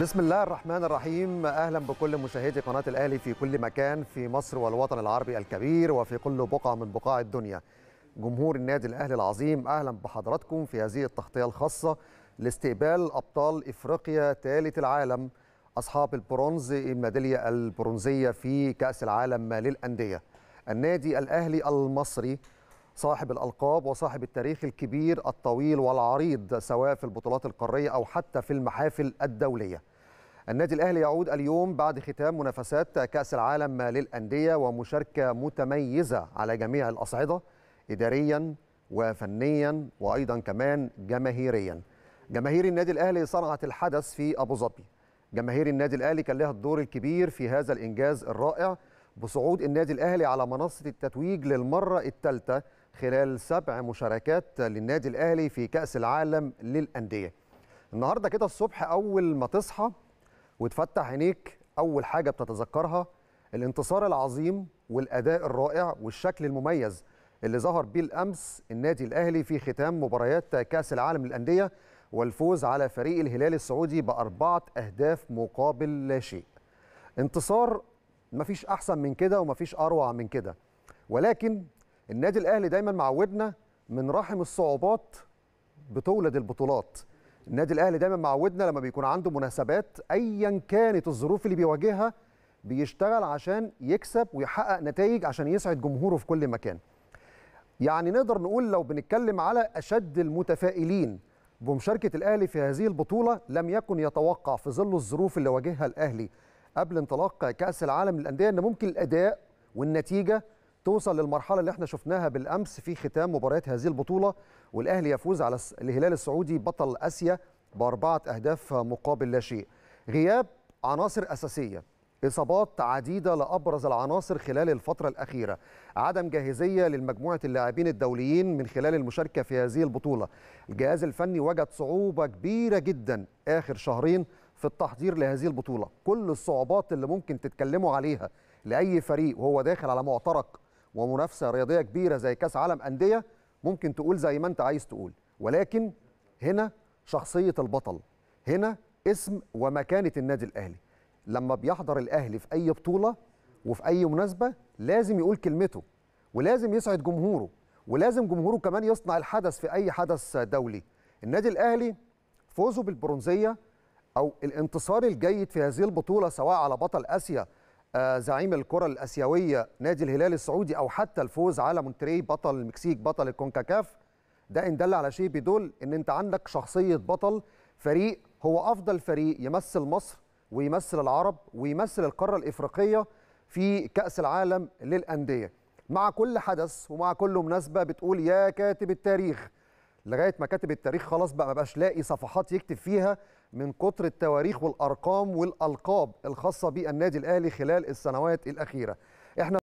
بسم الله الرحمن الرحيم اهلا بكل مشاهدي قناه الاهلي في كل مكان في مصر والوطن العربي الكبير وفي كل بقعه من بقاع الدنيا جمهور النادي الاهلي العظيم اهلا بحضراتكم في هذه التغطيه الخاصه لاستقبال ابطال افريقيا ثالث العالم اصحاب البرونز الميداليه البرونزيه في كاس العالم للانديه النادي الاهلي المصري صاحب الألقاب وصاحب التاريخ الكبير الطويل والعريض سواء في البطولات القارية أو حتى في المحافل الدولية النادي الأهلي يعود اليوم بعد ختام منافسات كأس العالم للأندية ومشاركة متميزة على جميع الأصعدة إداريا وفنيا وأيضا كمان جماهيريا جماهير النادي الأهلي صنعت الحدث في أبو ظبي جماهير النادي الأهلي كان لها الدور الكبير في هذا الإنجاز الرائع بصعود النادي الأهلي على منصة التتويج للمرة الثالثة خلال سبع مشاركات للنادي الاهلي في كاس العالم للانديه النهارده كده الصبح اول ما تصحى وتفتح عينيك اول حاجه بتتذكرها الانتصار العظيم والاداء الرائع والشكل المميز اللي ظهر بيه الامس النادي الاهلي في ختام مباريات كاس العالم للانديه والفوز على فريق الهلال السعودي باربعه اهداف مقابل لا شيء انتصار مفيش احسن من كده ومفيش اروع من كده ولكن النادي الاهلي دايما معودنا من رحم الصعوبات بتولد البطولات النادي الاهلي دايما معودنا لما بيكون عنده مناسبات ايا كانت الظروف اللي بيواجهها بيشتغل عشان يكسب ويحقق نتائج عشان يسعد جمهوره في كل مكان يعني نقدر نقول لو بنتكلم على اشد المتفائلين بمشاركه الاهلي في هذه البطوله لم يكن يتوقع في ظل الظروف اللي واجهها الاهلي قبل انطلاق كاس العالم للانديه ان ممكن الاداء والنتيجه توصل للمرحله اللي احنا شفناها بالامس في ختام مباريات هذه البطوله والاهلي يفوز على الهلال السعودي بطل اسيا باربعه اهداف مقابل لا شيء غياب عناصر اساسيه اصابات عديده لابرز العناصر خلال الفتره الاخيره عدم جاهزيه لمجموعه اللاعبين الدوليين من خلال المشاركه في هذه البطوله الجهاز الفني وجد صعوبه كبيره جدا اخر شهرين في التحضير لهذه البطوله كل الصعوبات اللي ممكن تتكلموا عليها لاي فريق وهو داخل على معترك ومنافسه رياضيه كبيره زي كاس عالم انديه ممكن تقول زي ما انت عايز تقول ولكن هنا شخصيه البطل هنا اسم ومكانه النادي الاهلي لما بيحضر الاهلي في اي بطوله وفي اي مناسبه لازم يقول كلمته ولازم يسعد جمهوره ولازم جمهوره كمان يصنع الحدث في اي حدث دولي النادي الاهلي فوزه بالبرونزيه او الانتصار الجيد في هذه البطوله سواء على بطل اسيا آه، زعيم الكره الاسيويه نادي الهلال السعودي او حتى الفوز على مونتري بطل المكسيك بطل الكونكاكاف ده ان دل على شيء بيدل ان انت عندك شخصيه بطل فريق هو افضل فريق يمثل مصر ويمثل العرب ويمثل القاره الافريقيه في كاس العالم للانديه مع كل حدث ومع كل مناسبه بتقول يا كاتب التاريخ لغايه ما كاتب التاريخ خلاص بقى ما بقاش لاقي صفحات يكتب فيها من كتر التواريخ والارقام والالقاب الخاصه بالنادي الاهلي خلال السنوات الاخيره احنا